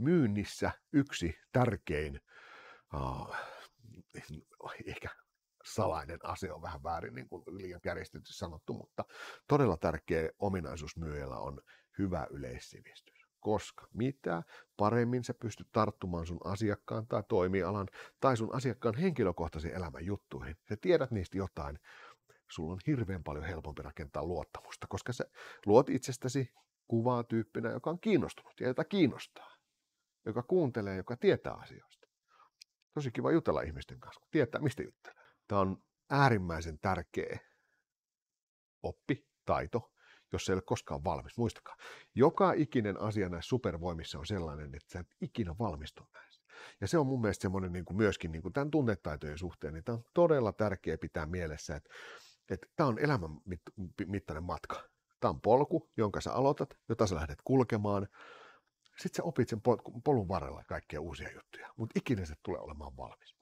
myynnissä yksi tärkein, oh, ehkä salainen asia on vähän väärin niin kuin liian kärjestetysti sanottu, mutta todella tärkeä ominaisuus myyjällä on hyvä yleissivistys. Koska mitä paremmin sä pystyt tarttumaan sun asiakkaan tai toimialan tai sun asiakkaan henkilökohtaisen elämän juttuihin, sä tiedät niistä jotain, sulla on hirveän paljon helpompi rakentaa luottamusta, koska sä luot itsestäsi kuvaa tyyppinä, joka on kiinnostunut ja jota kiinnostaa joka kuuntelee, joka tietää asioista. Tosi kiva jutella ihmisten kanssa, kun tietää, mistä juttelee. Tämä on äärimmäisen tärkeä oppi, taito, jos ei ole koskaan valmis. Muistakaa, joka ikinen asia näissä supervoimissa on sellainen, että sä et ikinä valmistu näistä. Ja se on mun mielestä semmoinen niin kuin myöskin niin kuin tämän tunnetaitojen suhteen, niin tämä on todella tärkeä pitää mielessä, että, että tämä on elämän mittainen matka. Tämä on polku, jonka sä aloitat, jota sä lähdet kulkemaan – sitten sä opit sen polun varrella kaikkia uusia juttuja, mutta ikinä se tulee olemaan valmis.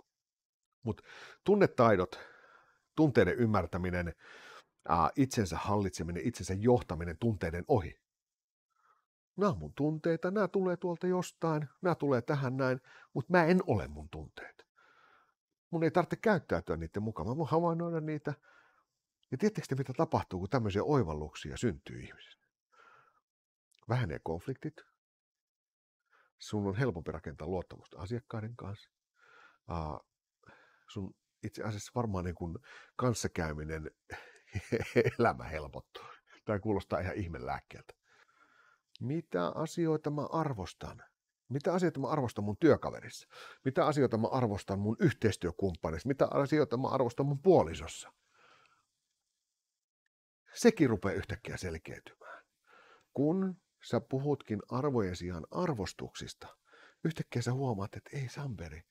Mutta tunnetaidot, tunteiden ymmärtäminen, ää, itsensä hallitseminen, itsensä johtaminen tunteiden ohi. Nämä on mun tunteita, nämä tulee tuolta jostain, nämä tulee tähän näin, mutta mä en ole mun tunteet. Mun ei tarvitse käyttäytyä niiden mukaan, mä voin havainnoida niitä. Ja tiedättekö mitä tapahtuu, kun tämmöisiä oivalluksia syntyy ihmisille? Vähenee konfliktit, sun on helpompi rakentaa luottamusta asiakkaiden kanssa. Uh, sun itse asiassa varmaan niin kuin kanssakäyminen elämä helpottuu. Tämä kuulostaa ihan ihmelääkkeeltä. Mitä asioita mä arvostan? Mitä asioita mä arvostan mun työkaverissa? Mitä asioita mä arvostan mun yhteistyökumppanissa? Mitä asioita mä arvostan mun puolisossa? Sekin rupeaa yhtäkkiä selkeytymään, kun sä puhutkin arvojen sijaan arvostuksista, yhtäkkiä sä huomaat, että ei Samperi,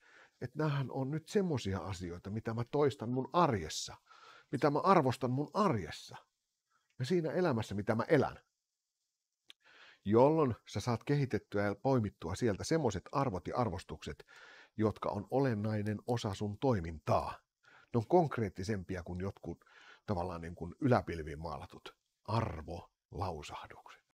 että näähän on nyt semmoisia asioita, mitä mä toistan mun arjessa, mitä mä arvostan mun arjessa ja siinä elämässä, mitä mä elän. Jolloin sä saat kehitettyä ja poimittua sieltä semmoiset arvot ja arvostukset, jotka on olennainen osa sun toimintaa. Ne on konkreettisempia kuin jotkut tavallaan niin kuin yläpilviin maalatut arvolausahdukset.